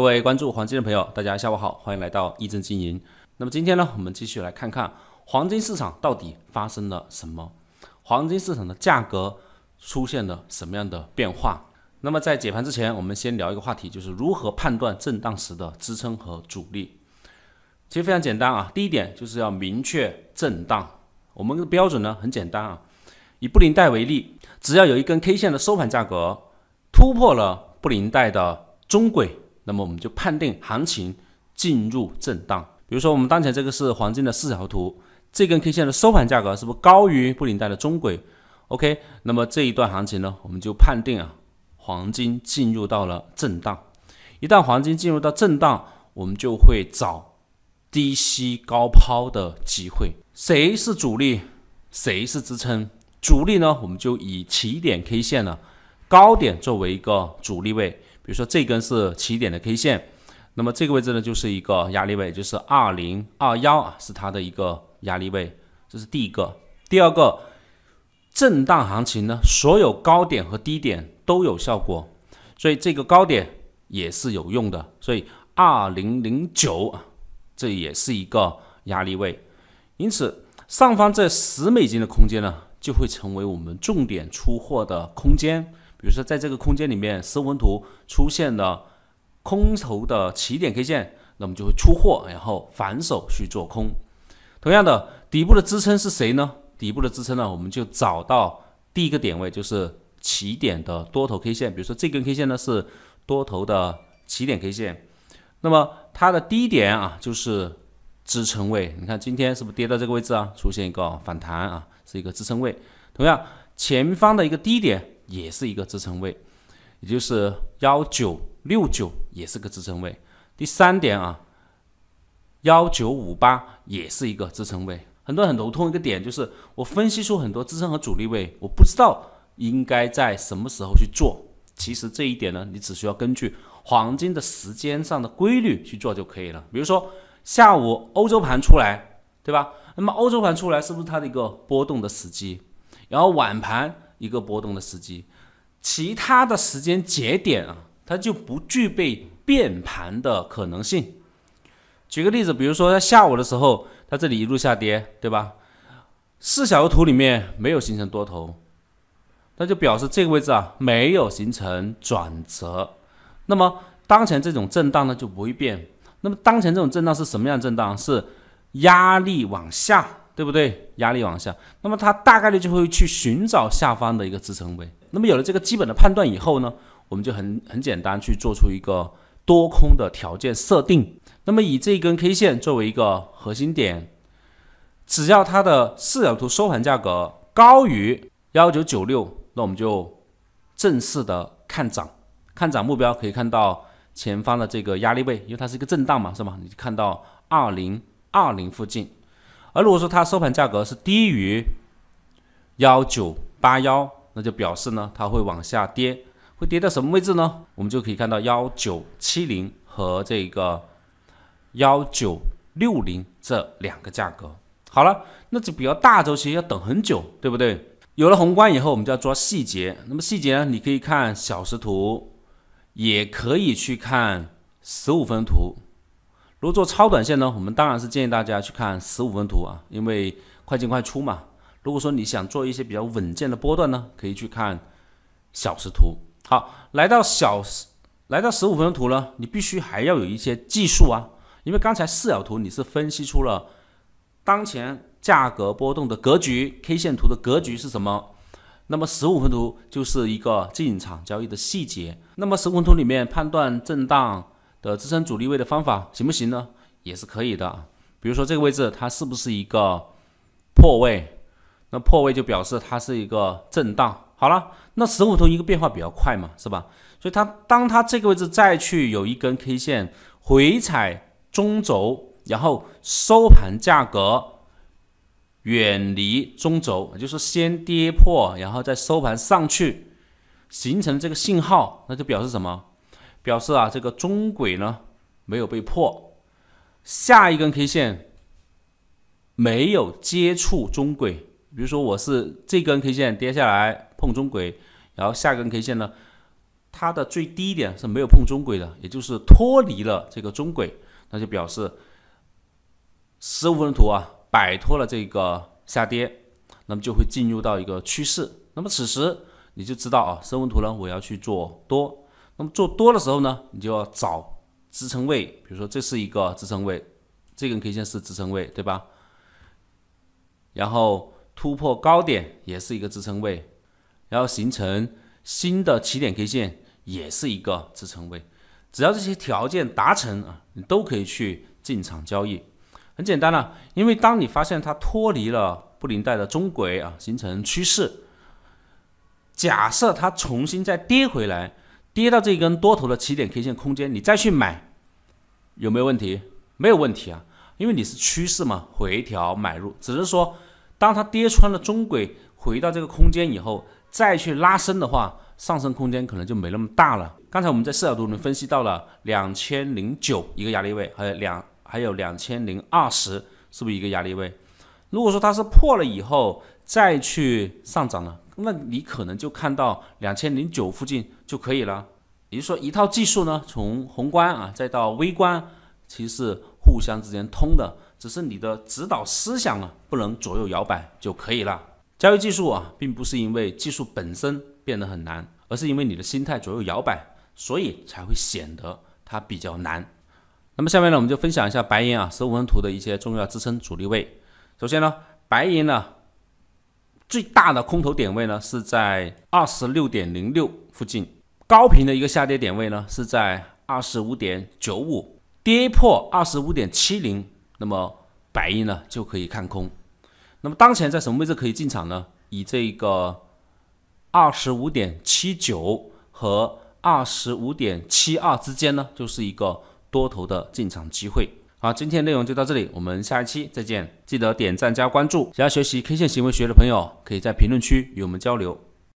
各位关注黄金的朋友，大家下午好，欢迎来到易正经营。那么今天呢，我们继续来看看黄金市场到底发生了什么，黄金市场的价格出现了什么样的变化？那么在解盘之前，我们先聊一个话题，就是如何判断震荡时的支撑和阻力。其实非常简单啊，第一点就是要明确震荡。我们的标准呢很简单啊，以布林带为例，只要有一根 K 线的收盘价格突破了布林带的中轨。那么我们就判定行情进入震荡。比如说，我们当前这个是黄金的四小图，这根 K 线的收盘价格是不是高于布林带的中轨？OK，那么这一段行情呢，我们就判定啊，黄金进入到了震荡。一旦黄金进入到震荡，我们就会找低吸高抛的机会。谁是主力，谁是支撑？主力呢，我们就以起点 K 线呢高点作为一个主力位。比如说这根是起点的 K 线，那么这个位置呢就是一个压力位，就是二零二幺啊，是它的一个压力位，这是第一个。第二个，震荡行情呢，所有高点和低点都有效果，所以这个高点也是有用的，所以二零零九啊，这也是一个压力位。因此，上方这十美金的空间呢，就会成为我们重点出货的空间。比如说，在这个空间里面，升温图出现了空头的起点 K 线，那么就会出货，然后反手去做空。同样的，底部的支撑是谁呢？底部的支撑呢，我们就找到第一个点位，就是起点的多头 K 线。比如说这根 K 线呢是多头的起点 K 线，那么它的低点啊就是支撑位。你看今天是不是跌到这个位置啊？出现一个反弹啊，是一个支撑位。同样，前方的一个低点。也是一个支撑位，也就是幺九六九也是个支撑位。第三点啊，幺九五八也是一个支撑位。很多人很头痛一个点就是，我分析出很多支撑和阻力位，我不知道应该在什么时候去做。其实这一点呢，你只需要根据黄金的时间上的规律去做就可以了。比如说下午欧洲盘出来，对吧？那么欧洲盘出来是不是它的一个波动的时机？然后晚盘。一个波动的时机，其他的时间节点啊，它就不具备变盘的可能性。举个例子，比如说在下午的时候，它这里一路下跌，对吧？四小时图里面没有形成多头，那就表示这个位置啊没有形成转折。那么当前这种震荡呢就不会变。那么当前这种震荡是什么样震荡？是压力往下。对不对？压力往下，那么它大概率就会去寻找下方的一个支撑位。那么有了这个基本的判断以后呢，我们就很很简单去做出一个多空的条件设定。那么以这一根 K 线作为一个核心点，只要它的四角图收盘价格高于幺九九六，那我们就正式的看涨。看涨目标可以看到前方的这个压力位，因为它是一个震荡嘛，是吧？你看到二零二零附近。而如果说它收盘价格是低于幺九八幺，那就表示呢它会往下跌，会跌到什么位置呢？我们就可以看到幺九七零和这个幺九六零这两个价格。好了，那就比较大周期要等很久，对不对？有了宏观以后，我们就要抓细节。那么细节呢？你可以看小时图，也可以去看十五分图。如果做超短线呢，我们当然是建议大家去看十五分图啊，因为快进快出嘛。如果说你想做一些比较稳健的波段呢，可以去看小时图。好，来到小时，来到十五分图呢，你必须还要有一些技术啊，因为刚才四小图你是分析出了当前价格波动的格局，K 线图的格局是什么？那么十五分图就是一个进场交易的细节。那么十五分图里面判断震荡。的支撑阻力位的方法行不行呢？也是可以的。比如说这个位置，它是不是一个破位？那破位就表示它是一个震荡。好了，那十五分一个变化比较快嘛，是吧？所以它当它这个位置再去有一根 K 线回踩中轴，然后收盘价格远离中轴，就是先跌破，然后再收盘上去，形成这个信号，那就表示什么？表示啊，这个中轨呢没有被破，下一根 K 线没有接触中轨。比如说我是这根 K 线跌下来碰中轨，然后下根 K 线呢，它的最低点是没有碰中轨的，也就是脱离了这个中轨，那就表示十五分图啊摆脱了这个下跌，那么就会进入到一个趋势。那么此时你就知道啊，十五分图呢我要去做多。那么做多的时候呢，你就要找支撑位，比如说这是一个支撑位，这根 K 线是支撑位，对吧？然后突破高点也是一个支撑位，然后形成新的起点 K 线也是一个支撑位。只要这些条件达成啊，你都可以去进场交易，很简单了。因为当你发现它脱离了布林带的中轨啊，形成趋势，假设它重新再跌回来。跌到这一根多头的起点 K 线空间，你再去买有没有问题？没有问题啊，因为你是趋势嘛，回调买入。只是说，当它跌穿了中轨，回到这个空间以后，再去拉升的话，上升空间可能就没那么大了。刚才我们在视角图里分析到了两千零九一个压力位，还有两还有两千零二十是不是一个压力位？如果说它是破了以后再去上涨了？那你可能就看到两千零九附近就可以了。也就是说，一套技术呢，从宏观啊，再到微观，其实是互相之间通的，只是你的指导思想呢，不能左右摇摆就可以了。交易技术啊，并不是因为技术本身变得很难，而是因为你的心态左右摇摆，所以才会显得它比较难。那么下面呢，我们就分享一下白银啊，十五分图的一些重要支撑、阻力位。首先呢，白银呢。最大的空头点位呢，是在二十六点零六附近；高频的一个下跌点位呢，是在二十五点九五，跌破二十五点七零，那么白银呢就可以看空。那么当前在什么位置可以进场呢？以这个二十五点七九和二十五点七二之间呢，就是一个多头的进场机会。好，今天内容就到这里，我们下一期再见。记得点赞加关注，想要学习 K 线行为学的朋友，可以在评论区与我们交流。